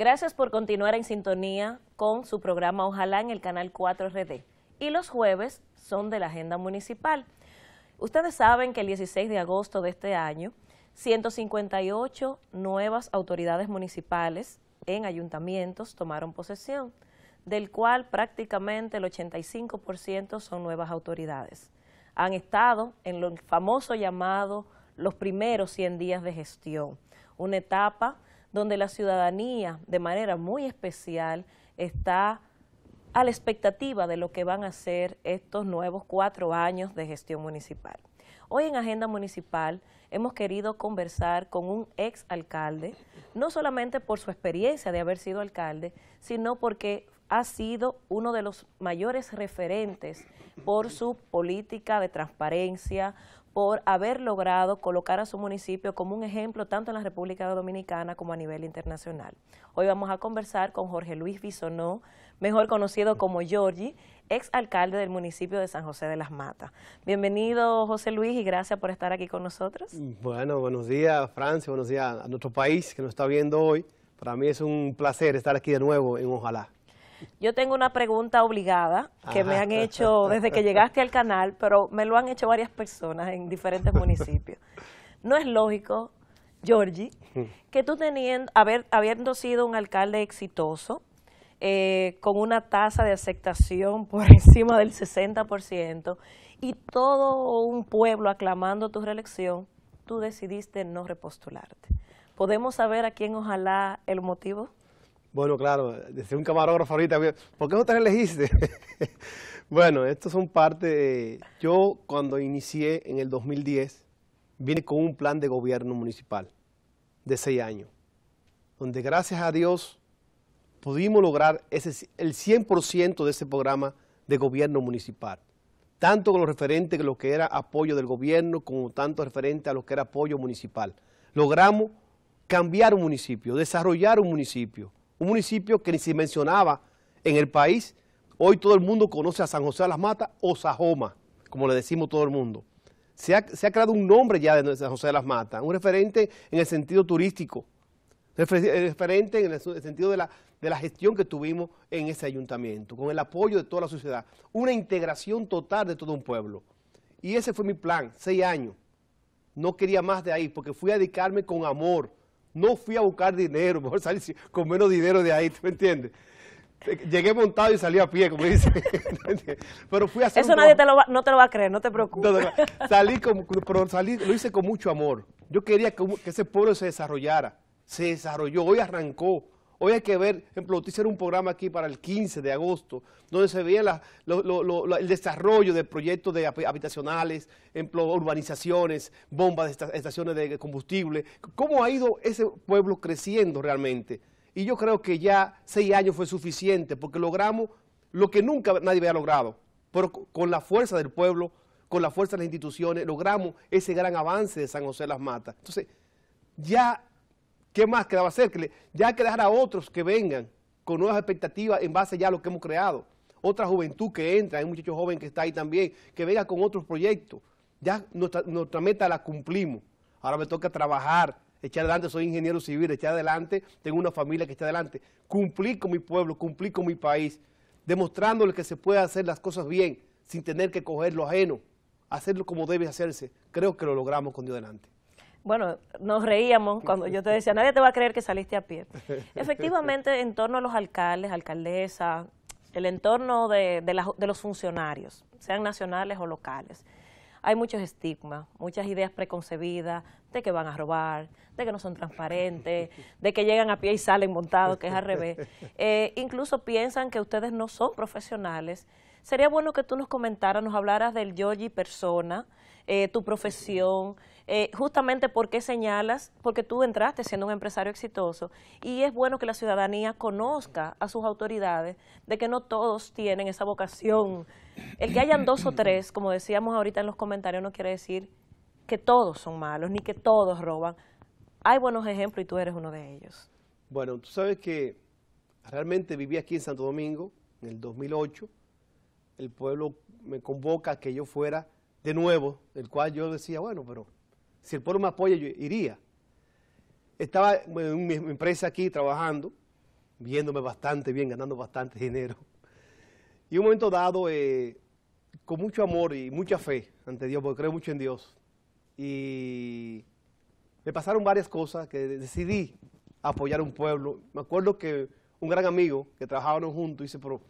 Gracias por continuar en sintonía con su programa Ojalá en el Canal 4RD. Y los jueves son de la agenda municipal. Ustedes saben que el 16 de agosto de este año, 158 nuevas autoridades municipales en ayuntamientos tomaron posesión, del cual prácticamente el 85% son nuevas autoridades. Han estado en lo famoso llamado los primeros 100 días de gestión, una etapa donde la ciudadanía, de manera muy especial, está a la expectativa de lo que van a ser estos nuevos cuatro años de gestión municipal. Hoy en Agenda Municipal hemos querido conversar con un ex alcalde, no solamente por su experiencia de haber sido alcalde, sino porque ha sido uno de los mayores referentes por su política de transparencia, por haber logrado colocar a su municipio como un ejemplo tanto en la República Dominicana como a nivel internacional. Hoy vamos a conversar con Jorge Luis Bisonó, mejor conocido como Giorgi, ex alcalde del municipio de San José de las Matas. Bienvenido José Luis y gracias por estar aquí con nosotros. Bueno, buenos días Francia, buenos días a nuestro país que nos está viendo hoy. Para mí es un placer estar aquí de nuevo en Ojalá. Yo tengo una pregunta obligada que me han hecho desde que llegaste al canal, pero me lo han hecho varias personas en diferentes municipios. No es lógico, Georgie, mm. que tú teniendo, habiendo sido un alcalde exitoso, eh, con una tasa de aceptación por encima del 60% y todo un pueblo aclamando tu reelección, tú decidiste no repostularte. ¿Podemos saber a quién ojalá el motivo? Bueno, claro, desde un camarógrafo ahorita, ¿por qué no te elegiste? bueno, estos son parte Yo cuando inicié en el 2010, vine con un plan de gobierno municipal de seis años, donde gracias a Dios pudimos lograr ese, el 100% de ese programa de gobierno municipal, tanto con lo referente a lo que era apoyo del gobierno, como tanto referente a lo que era apoyo municipal. Logramos cambiar un municipio, desarrollar un municipio, un municipio que ni se mencionaba en el país. Hoy todo el mundo conoce a San José de las Matas o Sajoma, como le decimos todo el mundo. Se ha, creado un nombre ya de San José de las Matas, un referente en el sentido turístico, eh, referente en el sentido de la, de la gestión que tuvimos en ese ayuntamiento, con el apoyo de toda la sociedad, una integración total de todo un pueblo. Y ese fue mi plan, seis años. No quería más de ahí, porque fui a dedicarme con amor no fui a buscar dinero, mejor salir con menos dinero de ahí, ¿tú me entiendes? Eh, llegué montado y salí a pie, como dice. pero fui a salir Eso nadie te lo va, no te lo va a creer, no te preocupes. Salí como, pero salí, lo hice con mucho amor. Yo quería que, que ese pueblo se desarrollara. Se desarrolló, hoy arrancó. Hoy hay que ver, por ejemplo, hicieron un programa aquí para el 15 de agosto, donde se veía el desarrollo de proyectos de habitacionales, urbanizaciones, bombas de estaciones de combustible. ¿Cómo ha ido ese pueblo creciendo realmente? Y yo creo que ya seis años fue suficiente, porque logramos lo que nunca nadie había logrado, pero con la fuerza del pueblo, con la fuerza de las instituciones, logramos ese gran avance de San José de las Matas. Entonces, ya ¿Qué más quedaba hacer? ya hay que dejar a otros que vengan con nuevas expectativas en base ya a lo que hemos creado. Otra juventud que entra, hay un muchacho joven que está ahí también, que venga con otros proyectos. Ya nuestra, meta la cumplimos. Ahora me toca trabajar, echar adelante, soy ingeniero civil, echar adelante, tengo una familia que está adelante. Cumplir con mi pueblo, cumplir con mi país, demostrándole que se puede hacer las cosas bien, sin tener que coger lo ajeno, hacerlo como debe hacerse. Creo que lo logramos con Dios adelante. Bueno, nos reíamos cuando yo te decía, nadie te va a creer que saliste a pie. Efectivamente, en torno a los alcaldes, alcaldesa, el entorno de, los funcionarios, sean nacionales o locales, hay muchos estigmas, muchas ideas preconcebidas de que van a robar, de que no son transparentes, de que llegan a pie y salen montados, que es al revés. Eh, incluso piensan que ustedes no son profesionales. Sería bueno que tú nos comentaras, nos hablaras del Yogi persona, eh, tu profesión, eh, justamente porque señalas, porque tú entraste siendo un empresario exitoso y es bueno que la ciudadanía conozca a sus autoridades de que no todos tienen esa vocación. El que hayan dos o tres, como decíamos ahorita en los comentarios, no quiere decir que todos son malos ni que todos roban. Hay buenos ejemplos y tú eres uno de ellos. Bueno, tú sabes que realmente viví aquí en Santo Domingo en el 2008. El pueblo me convoca a que yo fuera de nuevo, el cual yo decía, bueno, pero si el pueblo me apoya, yo iría. Estaba en mi empresa aquí trabajando, viéndome bastante bien, ganando bastante dinero. Y un momento dado, eh, con mucho amor y mucha fe ante Dios, porque creo mucho en Dios. Y me pasaron varias cosas que decidí apoyar a un pueblo. Me acuerdo que un gran amigo que trabajábamos juntos dice, pero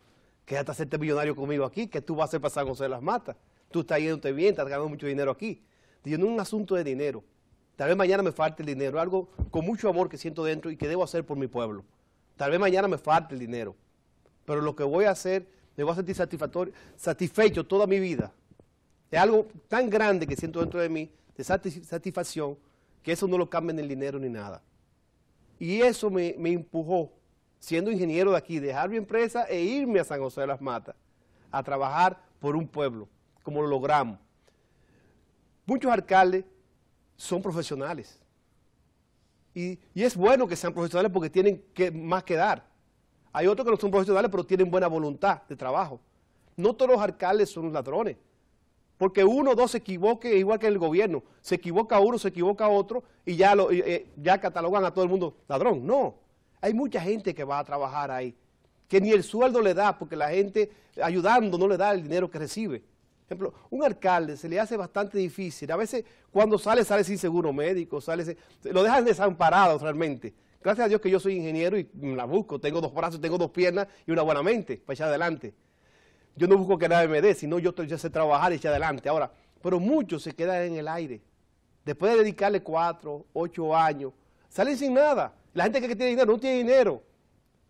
quédate a hacerte millonario conmigo aquí, que tú vas a hacer pasar San José de las Matas. Tú estás yéndote bien, estás ganando mucho dinero aquí. Y un asunto de dinero. Tal vez mañana me falte el dinero, algo con mucho amor que siento dentro y que debo hacer por mi pueblo. Tal vez mañana me falte el dinero, pero lo que voy a hacer me voy a sentir satisfactorio, satisfecho toda mi vida. Es algo tan grande que siento dentro de mí, de satisfacción, que eso no lo cambia ni el dinero ni nada. Y eso me, me empujó, siendo ingeniero de aquí, dejar mi empresa e irme a San José de las Matas, a trabajar por un pueblo, como lo logramos muchos alcaldes son profesionales. Y, es bueno que sean profesionales porque tienen más que dar. Hay otros que no son profesionales, pero tienen buena voluntad de trabajo. No todos los alcaldes son ladrones. Porque uno o dos se equivoque, igual que en el gobierno. Se equivoca uno, se equivoca otro, y eh, ya catalogan a todo el mundo ladrón. No, hay mucha gente que va a trabajar ahí, que ni el sueldo le da, porque la gente ayudando no le da el dinero que recibe ejemplo, un alcalde se le hace bastante difícil. A veces cuando sale, sale sin seguro médico, lo dejan desamparado realmente. Gracias a Dios que yo soy ingeniero y la busco. Tengo dos brazos, tengo dos piernas y una buena mente para echar adelante. Yo no busco que nadie me dé, sino yo, ya sé trabajar y echar adelante. Ahora, pero muchos se quedan en el aire. Después de dedicarle cuatro, ocho años, salen sin nada. La gente que tiene dinero no tiene dinero.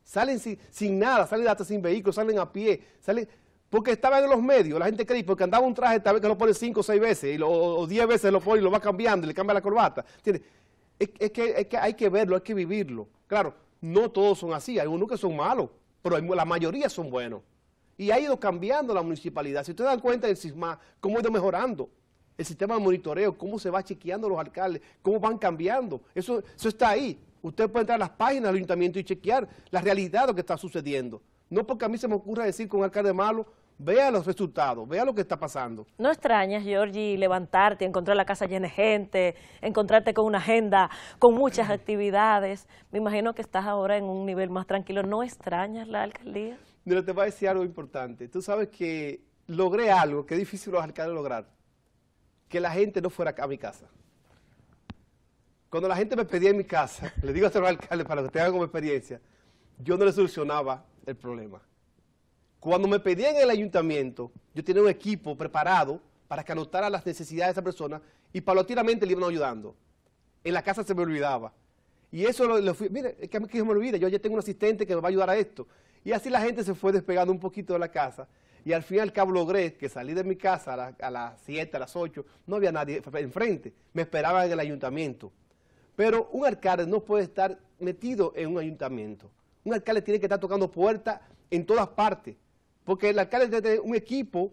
Salen sin, sin nada, salen hasta sin vehículo, salen a pie, salen porque estaba en los medios, la gente cree, porque andaba un traje, tal vez que lo pone cinco o seis veces, y o diez veces lo pone y lo va cambiando, y le cambia la corbata. Es, es, que, es, que, hay que verlo, hay que vivirlo. Claro, no todos son así, hay unos que son malos, pero la mayoría son buenos. Y ha ido cambiando la municipalidad. Si ustedes dan cuenta del SISMA, cómo ha ido mejorando el sistema de monitoreo, cómo se va chequeando los alcaldes, cómo van cambiando. Eso, eso está ahí. Usted puede entrar a las páginas del ayuntamiento y chequear la realidad de lo que está sucediendo. No porque a mí se me ocurra decir que un alcalde malo Vea los resultados, vea lo que está pasando. No extrañas, Georgie, levantarte, encontrar la casa llena de gente, encontrarte con una agenda, con muchas actividades. Me imagino que estás ahora en un nivel más tranquilo. ¿No extrañas la alcaldía? Mira, te voy a decir algo importante. Tú sabes que logré algo que es difícil los alcaldes lograr, que la gente no fuera a mi casa. Cuando la gente me pedía en mi casa, le digo a los alcaldes para que tengan como experiencia, yo no le solucionaba el problema. Cuando me pedían en el ayuntamiento, yo tenía un equipo preparado para que anotara las necesidades de esa persona y paulatinamente le iban ayudando. En la casa se me olvidaba. Y eso lo, fui, mire, es que a mí que se me olvida, yo ya tengo un asistente que me va a ayudar a esto. Y así la gente se fue despegando un poquito de la casa. Y al fin y al cabo logré que salí de mi casa a, a las 7, a las 8, no había nadie enfrente. Me esperaban en el ayuntamiento. Pero un alcalde no puede estar metido en un ayuntamiento. Un alcalde tiene que estar tocando puertas en todas partes. Porque el alcalde debe tener un equipo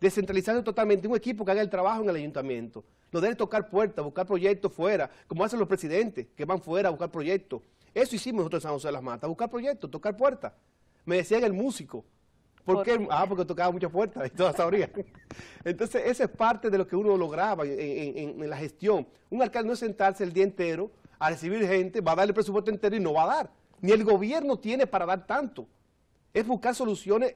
descentralizado totalmente, un equipo que haga el trabajo en el ayuntamiento. No debe tocar puertas, buscar proyectos fuera, como hacen los presidentes, que van fuera a buscar proyectos. Eso hicimos nosotros en San José de las Matas, buscar proyectos, tocar puertas. Me decían el músico. ¿Por, qué? Ah, porque tocaba muchas puertas y todas sabrían. Entonces, esa es parte de lo que uno lograba en, en la gestión. Un alcalde no es sentarse el día entero a recibir gente, va a darle presupuesto entero y no va a dar. Ni el gobierno tiene para dar tanto. Es buscar soluciones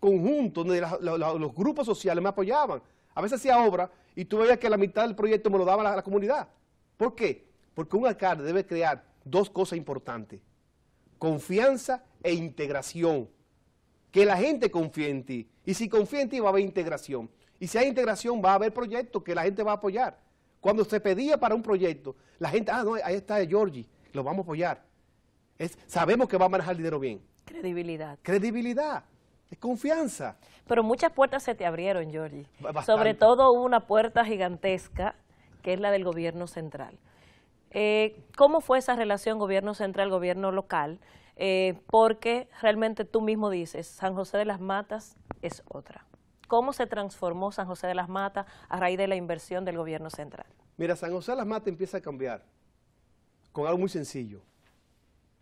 conjunto donde los grupos sociales me apoyaban. A veces hacía obra y tú veías que la mitad del proyecto me lo daba la, comunidad. ¿Por qué? Porque un alcalde debe crear dos cosas importantes. Confianza e integración. Que la gente confíe en ti. Y si confía en ti va a haber integración. Y si hay integración va a haber proyectos que la gente va a apoyar. Cuando se pedía para un proyecto, la gente, ah, no, ahí está Georgie, lo vamos a apoyar. Es, sabemos que va a manejar el dinero bien. Credibilidad. Credibilidad confianza. Pero muchas puertas se te abrieron, Giorgi. Sobre todo una puerta gigantesca, que es la del gobierno central. Eh, ¿Cómo fue esa relación gobierno central-gobierno local? Eh, porque realmente tú mismo dices, San José de las Matas es otra. ¿Cómo se transformó San José de las Matas a raíz de la inversión del gobierno central? Mira, San José de las Matas empieza a cambiar con algo muy sencillo.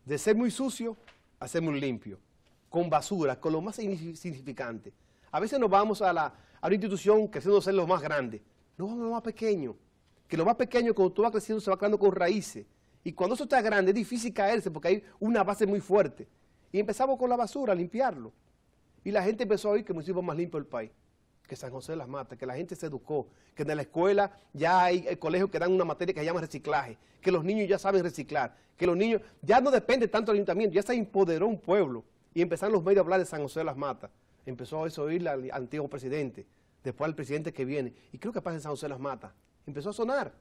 De ser muy sucio a ser muy limpio con basura, con lo más insignificante. A veces nos vamos a, la, a una institución creciendo ser lo más grande. No vamos a lo más pequeño. Que lo más pequeño, cuando tú vas creciendo, se va creando con raíces. Y cuando eso está grande, es difícil caerse porque hay una base muy fuerte. Y empezamos con la basura, a limpiarlo. Y la gente empezó a oír que el municipio más limpio del país. Que San José de las Mata, que la gente se educó, que en la escuela ya hay colegios que dan una materia que se llama reciclaje, que los niños ya saben reciclar, que los niños ya no depende tanto del ayuntamiento, ya se empoderó un pueblo. Y empezaron los medios a hablar de San José de las Matas. Empezó a oír al antiguo presidente, después al presidente que viene. Y creo que pasa en San José de las Matas. Empezó a sonar.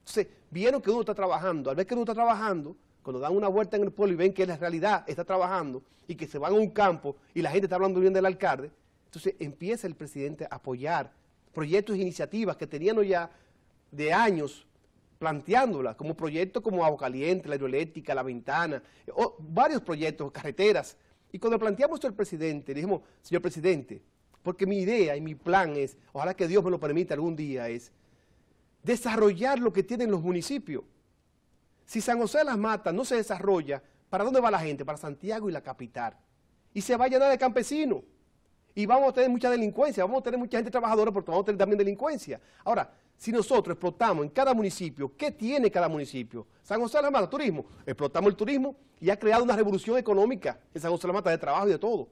Entonces, vieron que uno está trabajando. Al ver que uno está trabajando, cuando dan una vuelta en el pueblo y ven que la realidad está trabajando y que se van a un campo y la gente está hablando bien del alcalde, entonces empieza el presidente a apoyar proyectos e iniciativas que tenían ya de años planteándolas, como proyectos como Agua Caliente, la hidroeléctrica, la ventana, varios proyectos, carreteras, y cuando planteamos esto al presidente, le dijimos, señor presidente, porque mi idea y mi plan es, ojalá que Dios me lo permita algún día, es desarrollar lo que tienen los municipios. Si San José de las Matas no se desarrolla, ¿para dónde va la gente? Para Santiago y la capital. Y se va a llenar de campesinos. Y vamos a tener mucha delincuencia, vamos a tener mucha gente trabajadora porque vamos a tener también delincuencia. Ahora, si nosotros explotamos en cada municipio, ¿qué tiene cada municipio? San José de la Mata, turismo. Explotamos el turismo y ha creado una revolución económica en San José de la Mata de trabajo y de todo.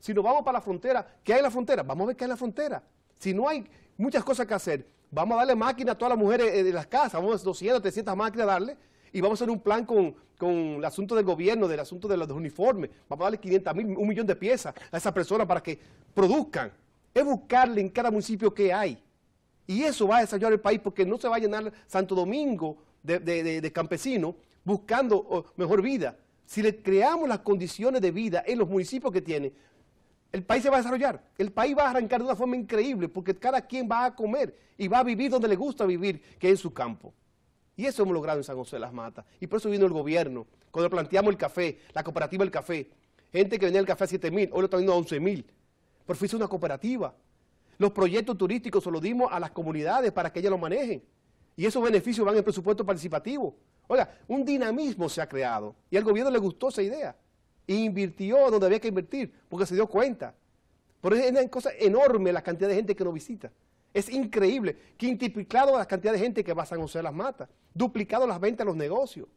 Si nos vamos para la frontera, ¿qué hay en la frontera? Vamos a ver qué hay en la frontera. Si no hay muchas cosas que hacer, vamos a darle máquina a todas las mujeres eh, de las casas, vamos a 200, 300 máquinas a darle y vamos a hacer un plan con, con el asunto del gobierno, del asunto de los uniformes, vamos a darle 500 mil, un millón de piezas a esas personas para que produzcan. Es buscarle en cada municipio qué hay. Y eso va a desarrollar el país porque no se va a llenar Santo Domingo de, campesinos buscando mejor vida. Si le creamos las condiciones de vida en los municipios que tiene, el país se va a desarrollar, el país va a arrancar de una forma increíble porque cada quien va a comer y va a vivir donde le gusta vivir, que es en su campo. Y eso hemos logrado en San José de las Matas. Y por eso vino el gobierno, cuando planteamos el café, la cooperativa del café. Gente que venía el café a 7 mil, hoy lo están viendo a 11 mil. Pero fuiste una cooperativa, los proyectos turísticos se los dimos a las comunidades para que ellas lo manejen. Y esos beneficios van en presupuesto participativo. Oiga, un dinamismo se ha creado y al gobierno le gustó esa idea. E invirtió donde había que invertir porque se dio cuenta. Por eso es una cosa enorme la cantidad de gente que nos visita. Es increíble. Quintuplicado la cantidad de gente que va a San José de las Matas. Duplicado las ventas a los negocios.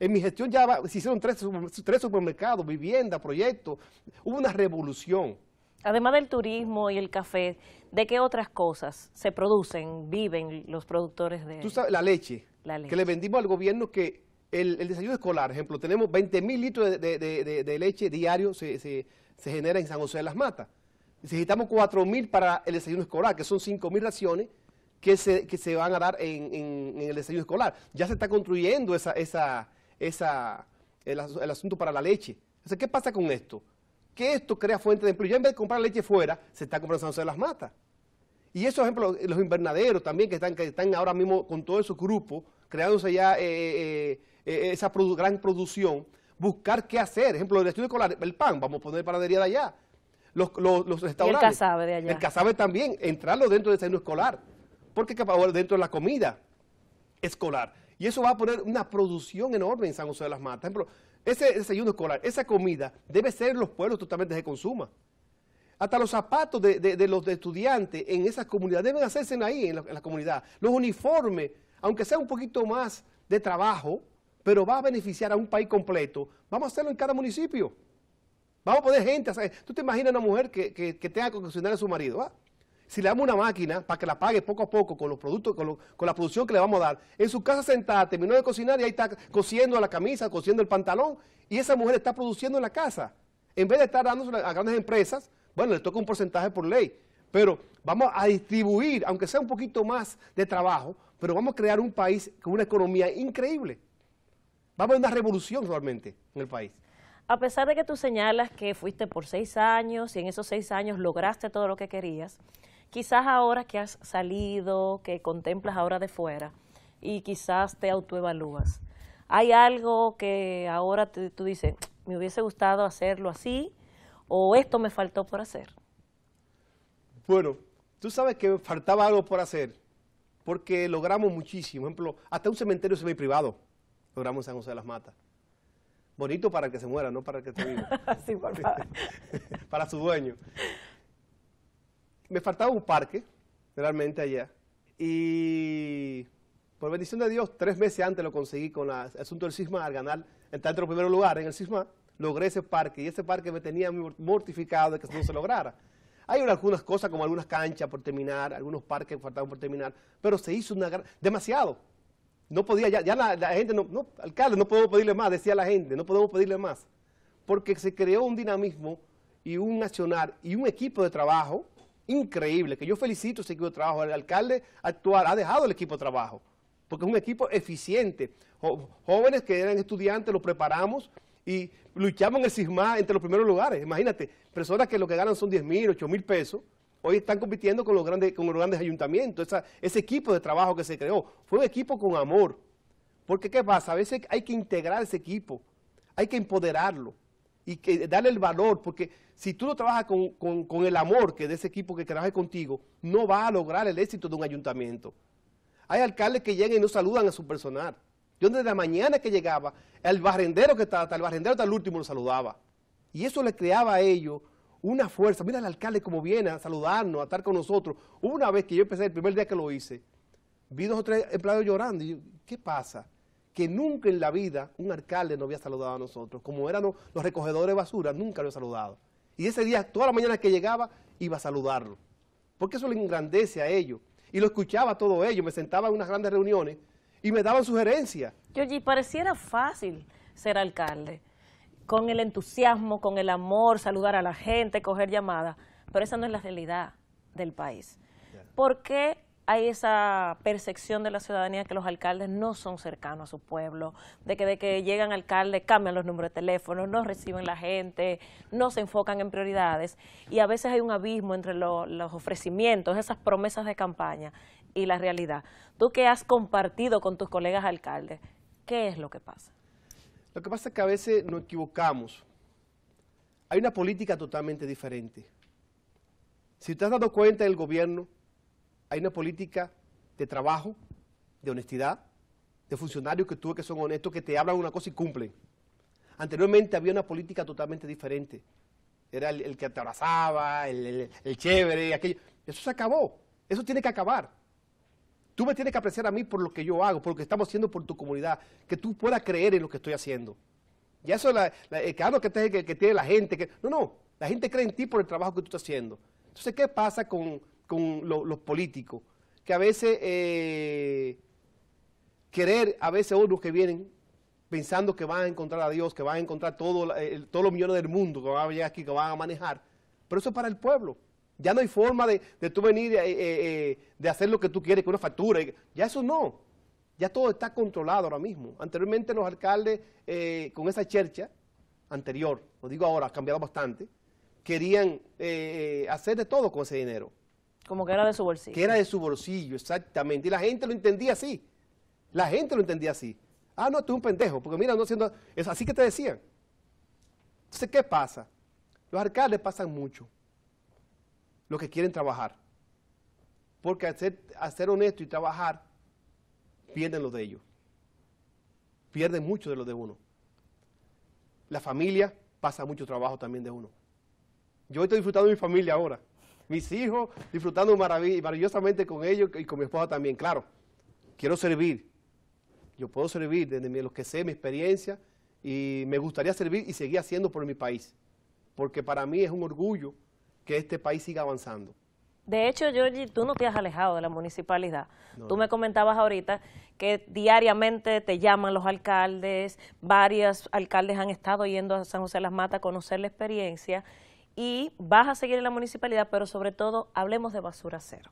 En mi gestión ya se hicieron tres, tres supermercados, vivienda, proyectos. Hubo una revolución además del turismo y el café, ¿de qué otras cosas se producen, viven los productores de...? Tú la leche, que le vendimos al gobierno que el, desayuno escolar, ejemplo, tenemos 20 mil litros de, leche diario se, se, genera en San José de las Matas. Necesitamos 4 mil para el desayuno escolar, que son 5 mil raciones que se, van a dar en, el desayuno escolar. Ya se está construyendo esa, esa, esa, el, asunto para la leche. ¿qué pasa con esto? que esto crea fuente de empleo. Ya en vez de comprar leche fuera, se está comprando San José de las Matas. Y eso, ejemplo, los invernaderos también, que están, que están ahora mismo con todo esos grupos, creándose ya eh, eh, eh, esa gran producción, buscar qué hacer. ejemplo, el estudio escolar, el pan, vamos a poner panadería de allá. Los, restaurantes. el casabe de allá. El casabe también, entrarlo dentro del seno escolar. Porque dentro de la comida escolar. Y eso va a poner una producción enorme en San José de las Matas. ejemplo, ese desayuno escolar, esa comida, debe ser en los pueblos totalmente se consuma. Hasta los zapatos de, los estudiantes en esas comunidades deben hacerse ahí, en la, comunidad. Los uniformes, aunque sea un poquito más de trabajo, pero va a beneficiar a un país completo, vamos a hacerlo en cada municipio. Vamos a poner gente. ¿Tú te imaginas una mujer que, que, tenga que cocinar a su marido? va si le damos una máquina para que la pague poco a poco con los productos, con, la producción que le vamos a dar, en su casa sentada, terminó de cocinar y ahí está cosiendo la camisa, cosiendo el pantalón, y esa mujer está produciendo en la casa. En vez de estar dándose a grandes empresas, bueno, le toca un porcentaje por ley, pero vamos a distribuir, aunque sea un poquito más de trabajo, pero vamos a crear un país con una economía increíble. Vamos a una revolución realmente en el país. A pesar de que tú señalas que fuiste por seis años y en esos seis años lograste todo lo que querías, quizás ahora que has salido, que contemplas ahora de fuera y quizás te autoevalúas, ¿hay algo que ahora tú dices, me hubiese gustado hacerlo así o esto me faltó por hacer? Bueno, tú sabes que faltaba algo por hacer porque logramos muchísimo. Por ejemplo, hasta un cementerio se ve privado logramos en San José de las Matas. Bonito para el que se muera, no para el que esté vivo. para su dueño me faltaba un parque, realmente allá, y por bendición de Dios, tres meses antes lo conseguí con el asunto del sisma, al ganar entre tanto primer lugar en el sisma, logré ese parque, y ese parque me tenía mortificado de que no se lograra. Hay algunas cosas como algunas canchas por terminar, algunos parques faltaban por terminar, pero se hizo una gran... demasiado. No podía, ya, ya la, gente, no, alcalde, no podemos pedirle más, decía la gente, no podemos pedirle más. Porque se creó un dinamismo y un nacional y un equipo de trabajo increíble, que yo felicito ese equipo de trabajo. El alcalde actual ha dejado el equipo de trabajo, porque es un equipo eficiente. jóvenes que eran estudiantes, los preparamos y luchamos en el CISMA entre los primeros lugares. Imagínate, personas que lo que ganan son 10 mil, 8 mil pesos, hoy están compitiendo con los grandes, con los grandes ayuntamientos. ese equipo de trabajo que se creó fue un equipo con amor. Porque ¿qué pasa? A veces hay que integrar ese equipo, hay que empoderarlo y que darle el valor, porque si tú no trabajas con, el amor que de ese equipo que trabaja contigo, no vas a lograr el éxito de un ayuntamiento. Hay alcaldes que llegan y no saludan a su personal. Yo desde la mañana que llegaba, el barrendero que estaba, hasta el barrendero último lo saludaba. Y eso le creaba a ellos una fuerza. Mira al alcalde como viene a saludarnos, a estar con nosotros. Una vez que yo empecé, el primer día que lo hice, vi dos o tres empleados llorando. Y yo, ¿qué pasa? que nunca en la vida un alcalde nos había saludado a nosotros. Como eran los, recogedores de basura, nunca lo había saludado. Y ese día, toda la mañana que llegaba, iba a saludarlo. Porque eso le engrandece a ellos. Y lo escuchaba todo ello. Me sentaba en unas grandes reuniones y me daban sugerencias. Yoji, pareciera fácil ser alcalde. Con el entusiasmo, con el amor, saludar a la gente, coger llamadas. Pero esa no es la realidad del país. ¿Por qué hay esa percepción de la ciudadanía que los alcaldes no son cercanos a su pueblo, de que de que llegan alcaldes cambian los números de teléfono, no reciben la gente, no se enfocan en prioridades y a veces hay un abismo entre los ofrecimientos, esas promesas de campaña y la realidad. Tú que has compartido con tus colegas alcaldes, ¿qué es lo que pasa? Lo que pasa es que a veces nos equivocamos. Hay una política totalmente diferente. Si te has dado cuenta, el gobierno hay una política de trabajo, de honestidad, de funcionarios que tú que son honestos, que te hablan una cosa y cumplen. Anteriormente había una política totalmente diferente. Era el, que te abrazaba, el, chévere, aquello. Eso se acabó. Eso tiene que acabar. Tú me tienes que apreciar a mí por lo que yo hago, por lo que estamos haciendo por tu comunidad, que tú puedas creer en lo que estoy haciendo. Y eso, es el cargo que, tiene la gente. Que, no, no, la gente cree en ti por el trabajo que tú estás haciendo. Entonces, ¿qué pasa con, con los políticos, que a veces eh, querer, a veces otros que vienen pensando que van a encontrar a Dios, que van a encontrar todos los millones del mundo que van a llegar aquí, que van a manejar, pero eso es para el pueblo. Ya no hay forma de, de tú venir eh, eh, de hacer lo que tú quieres, con una factura, ya eso no. Ya todo está controlado ahora mismo. Anteriormente los alcaldes, con esa chercha anterior, lo digo ahora, ha cambiado bastante, querían hacer de todo con ese dinero. Como que era de su bolsillo. Que era de su bolsillo, exactamente. Y la gente lo entendía así. La gente lo entendía así. Ah, no, tú es un pendejo, porque mira, no haciendo... Es así que te decían. Entonces, ¿qué pasa? Los alcaldes pasan mucho. Los que quieren trabajar. Porque hacer, ser, al honesto y trabajar, pierden lo de ellos. Pierden mucho de lo de uno. La familia pasa mucho trabajo también de uno. Yo estoy disfrutando de mi familia ahora mis hijos, disfrutando maravillosamente con ellos y con mi esposa también. Claro, quiero servir. Yo puedo servir desde lo que sé, mi experiencia, y me gustaría servir y seguir haciendo por mi país. Porque para mí es un orgullo que este país siga avanzando. De hecho, Georgie, tú no te has alejado de la municipalidad. tú me comentabas ahorita que diariamente te llaman los alcaldes, varios alcaldes han estado yendo a San José de las Matas a conocer la experiencia y vas a seguir en la municipalidad, pero sobre todo hablemos de basura cero.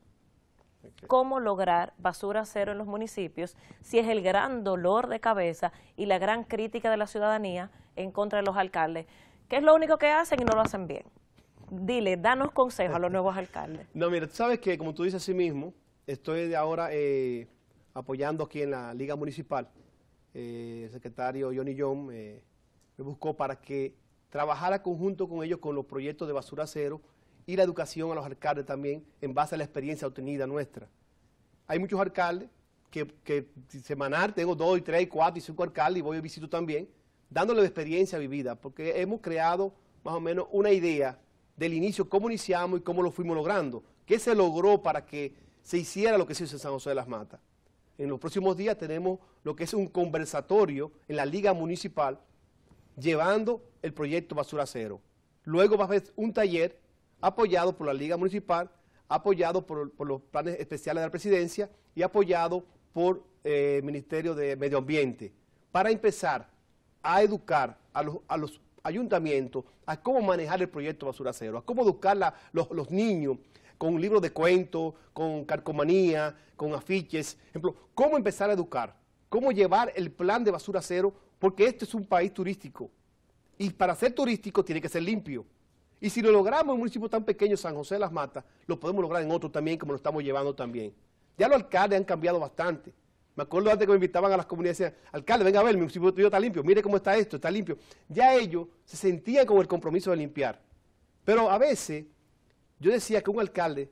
¿Cómo lograr basura cero en los municipios si es el gran dolor de cabeza y la gran crítica de la ciudadanía en contra de los alcaldes? Que es lo único que hacen y no lo hacen bien. Dile, danos consejos a los nuevos alcaldes. No, mira, tú sabes que, como tú dices así mismo, estoy de ahora eh, apoyando aquí en la Liga Municipal. Eh, el secretario Johnny John eh, me buscó para que trabajar a conjunto con ellos con los proyectos de basura cero y la educación a los alcaldes también en base a la experiencia obtenida nuestra. Hay muchos alcaldes que, semanar, tengo dos, tres, cuatro y cinco alcaldes y voy a visito también, dándole experiencia vivida, porque hemos creado más o menos una idea del inicio, cómo iniciamos y cómo lo fuimos logrando, qué se logró para que se hiciera lo que se hizo en San José de las Matas. En los próximos días tenemos lo que es un conversatorio en la Liga Municipal llevando el proyecto Basura Cero. Luego va a haber un taller apoyado por la Liga Municipal, apoyado por, los planes especiales de la presidencia y apoyado por el eh, Ministerio de Medio Ambiente, para empezar a educar a los, ayuntamientos a cómo manejar el proyecto Basura Cero, a cómo educar a los, los, niños con libros de cuentos, con carcomanía, con afiches, ejemplo, cómo empezar a educar, cómo llevar el plan de Basura Cero porque este es un país turístico. Y para ser turístico tiene que ser limpio. Y si lo logramos en un municipio tan pequeño, San José de las Matas, lo podemos lograr en otro también, como lo estamos llevando también. Ya los alcaldes han cambiado bastante. Me acuerdo antes que me invitaban a las comunidades, decían, alcalde, venga a ver, mi municipio tuyo está limpio, mire cómo está esto, está limpio. Ya ellos se sentían con el compromiso de limpiar. Pero a veces, yo decía que un alcalde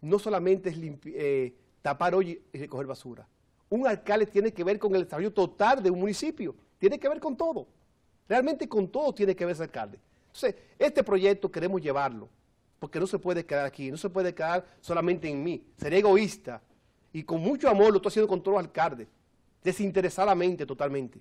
no solamente es eh, tapar hoy y recoger basura un alcalde tiene que ver con el desarrollo total de un municipio, tiene que ver con todo. Realmente con todo tiene que ver ese alcalde. Entonces, este proyecto queremos llevarlo, porque no se puede quedar aquí, no se puede quedar solamente en mí. Seré egoísta y con mucho amor lo estoy haciendo con todos los alcaldes, desinteresadamente totalmente.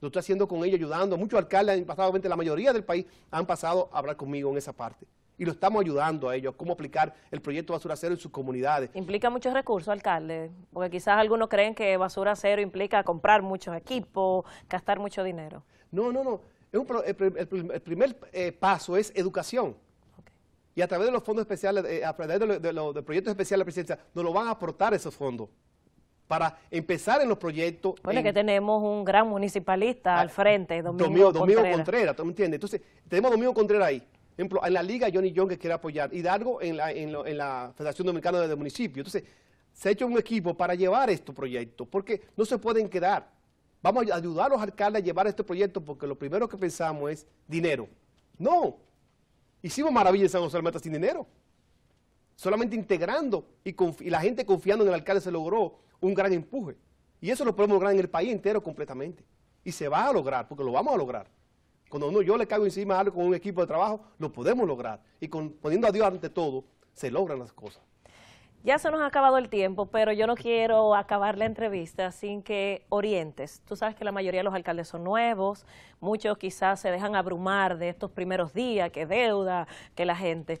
Lo estoy haciendo con ellos, ayudando muchos alcaldes, han pasado, la mayoría del país han pasado a hablar conmigo en esa parte y lo estamos ayudando a ellos, cómo aplicar el proyecto Basura Cero en sus comunidades. Implica muchos recursos, alcalde, porque quizás algunos creen que Basura Cero implica comprar muchos equipos, gastar mucho dinero. No, no, no. el, primer eh, paso es educación. Y a través de los fondos especiales, eh, a través de los, proyectos especiales de presidencia, nos lo van a aportar esos fondos para empezar en los proyectos. Bueno, que tenemos un gran municipalista ah, al frente, Domingo, Domingo Contreras. Domingo ¿tú me entiendes? Entonces, tenemos a Domingo Contreras ahí ejemplo, en la liga Johnny Young que quiere apoyar, Hidalgo en la, Federación Dominicana de Municipio. Entonces, se ha hecho un equipo para llevar este proyecto, porque no se pueden quedar. Vamos a ayudar a los alcaldes a llevar este proyecto porque lo primero que pensamos es dinero. No, hicimos maravillas en San José Meta sin dinero. Solamente integrando y, la gente confiando en el alcalde se logró un gran empuje. Y eso lo podemos lograr en el país entero completamente. Y se va a lograr, porque lo vamos a lograr. Cuando uno, yo le cago encima a algo con un equipo de trabajo, lo podemos lograr. Y poniendo a Dios ante todo, se logran las cosas. Ya se nos ha acabado el tiempo, pero yo no quiero acabar la entrevista sin que orientes. Tú sabes que la mayoría de los alcaldes son nuevos, muchos quizás se dejan abrumar de estos primeros días, que deuda, que la gente.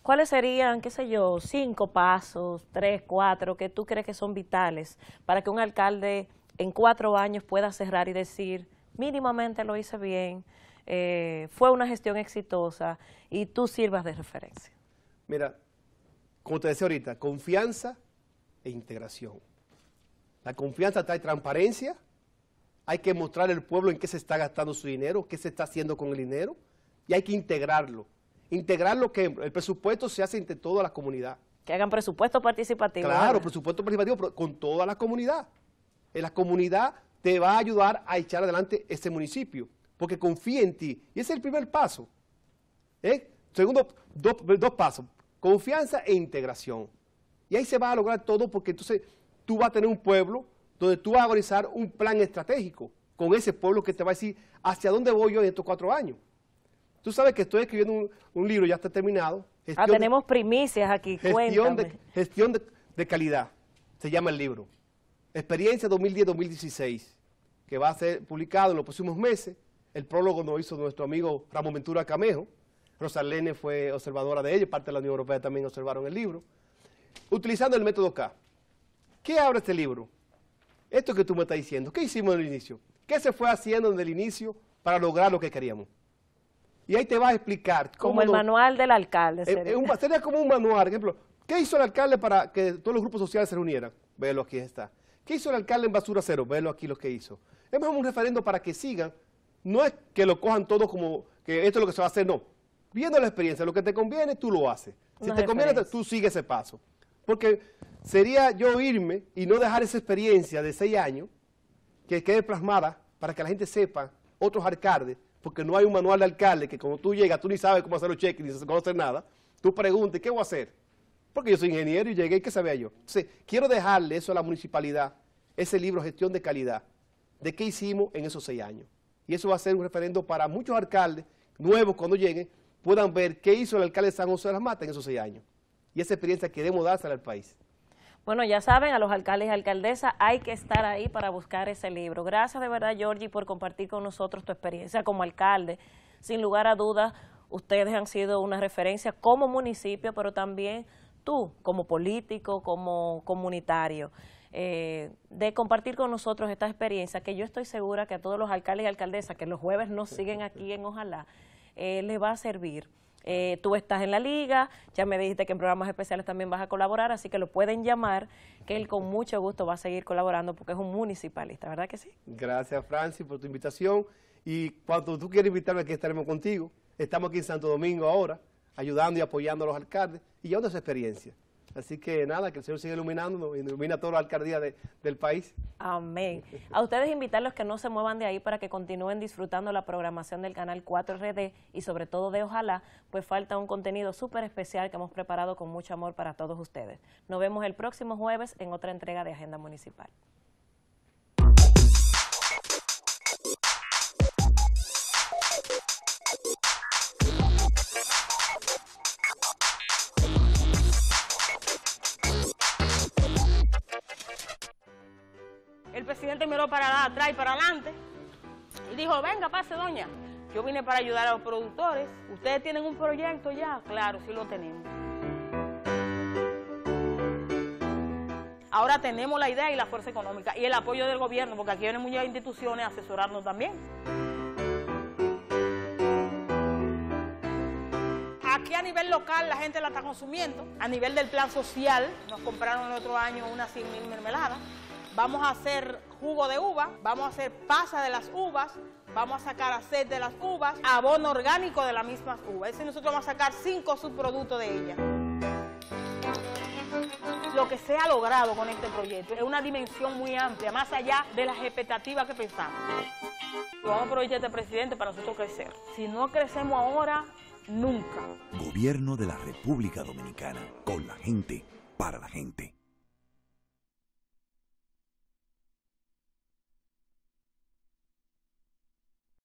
¿Cuáles serían, qué sé yo, cinco pasos, tres, cuatro, que tú crees que son vitales para que un alcalde en cuatro años pueda cerrar y decir, mínimamente lo hice bien, eh, fue una gestión exitosa y tú sirvas de referencia. Mira, como te decía ahorita, confianza e integración. La confianza trae transparencia, hay que mostrar al pueblo en qué se está gastando su dinero, qué se está haciendo con el dinero y hay que integrarlo. Integrar lo que el presupuesto se hace entre toda la comunidad. Que hagan presupuesto participativo. Claro, presupuesto participativo con toda la comunidad. En la comunidad te va a ayudar a echar adelante ese municipio, porque confía en ti. Y ese es el primer paso. ¿eh? Segundo, dos, pasos, confianza e integración. Y ahí se va a lograr todo porque entonces tú vas a tener un pueblo donde tú vas a organizar un plan estratégico con ese pueblo que te va a decir hacia dónde voy yo en estos cuatro años. Tú sabes que estoy escribiendo un, un libro, ya está terminado. ah, tenemos primicias aquí, Gestión, gestión de calidad, se llama el libro. Experiencia 2010-2016 que va a ser publicado en los próximos meses. El prólogo lo hizo nuestro amigo Ramón Ventura Camejo. Rosalene fue observadora de ello, parte de la Unión Europea también observaron el libro. Utilizando el método K. ¿Qué abre este libro? Esto que tú me estás diciendo. ¿Qué hicimos en el inicio? ¿Qué se fue haciendo en el inicio para lograr lo que queríamos? Y ahí te va a explicar. Cómo como el manual del alcalde. Eh, eh, sería. como un manual. ejemplo, ¿qué hizo el alcalde para que todos los grupos sociales se reunieran? Velo, aquí está. ¿Qué hizo el alcalde en Basura Cero? Velo aquí lo que hizo. Hemos un referendo para que sigan. No es que lo cojan todos como que esto es lo que se va a hacer, no. Viendo la experiencia, lo que te conviene, tú lo haces. Si te conviene, tú sigues ese paso. Porque sería yo irme y no dejar esa experiencia de seis años que quede plasmada para que la gente sepa otros alcaldes, porque no hay un manual de alcalde que cuando tú llegas, tú ni sabes cómo hacer los cheques, ni se hacer nada, tú preguntes, ¿qué voy a hacer? Porque yo soy ingeniero y llegué, y ¿qué sabía yo? Entonces, quiero dejarle eso a la municipalidad, ese libro, Gestión de Calidad, de qué hicimos en esos seis años. Y eso va a ser un referendo para muchos alcaldes nuevos cuando lleguen, puedan ver qué hizo el alcalde de San José de las Matas en esos seis años. Y esa experiencia queremos dársela al país. Bueno, ya saben, a los alcaldes y alcaldesas hay que estar ahí para buscar ese libro. Gracias de verdad, Georgie, por compartir con nosotros tu experiencia como alcalde. Sin lugar a dudas, ustedes han sido una referencia como municipio, pero también tú como político, como comunitario. Eh, de compartir con nosotros esta experiencia que yo estoy segura que a todos los alcaldes y alcaldesas que los jueves nos siguen aquí en Ojalá, eh, les va a servir. Eh, tú estás en la liga, ya me dijiste que en programas especiales también vas a colaborar, así que lo pueden llamar, que él con mucho gusto va a seguir colaborando porque es un municipalista, ¿verdad que sí? Gracias, Francis, por tu invitación. Y cuando tú quieras invitarme, aquí estaremos contigo. Estamos aquí en Santo Domingo ahora, ayudando y apoyando a los alcaldes y llevando esa experiencia. Así que nada, que el Señor siga iluminando, ilumina toda la alcaldía de, del país. Amén. A ustedes invitarlos que no se muevan de ahí para que continúen disfrutando la programación del canal 4RD y sobre todo de Ojalá, pues falta un contenido súper especial que hemos preparado con mucho amor para todos ustedes. Nos vemos el próximo jueves en otra entrega de Agenda Municipal. presidente miró para atrás y para adelante y dijo, venga, pase, doña. Yo vine para ayudar a los productores. ¿Ustedes tienen un proyecto ya? Claro, sí lo tenemos. Ahora tenemos la idea y la fuerza económica y el apoyo del gobierno, porque aquí vienen muchas instituciones a asesorarnos también. Aquí a nivel local la gente la está consumiendo. A nivel del plan social, nos compraron el otro año unas 100 mil mermeladas. Vamos a hacer jugo de uva, vamos a hacer pasa de las uvas, vamos a sacar aceite de las uvas, abono orgánico de las mismas uvas. Es nosotros vamos a sacar cinco subproductos de ellas. Lo que se ha logrado con este proyecto es una dimensión muy amplia, más allá de las expectativas que pensamos. Vamos a aprovechar este presidente para nosotros crecer. Si no crecemos ahora, nunca. Gobierno de la República Dominicana, con la gente, para la gente.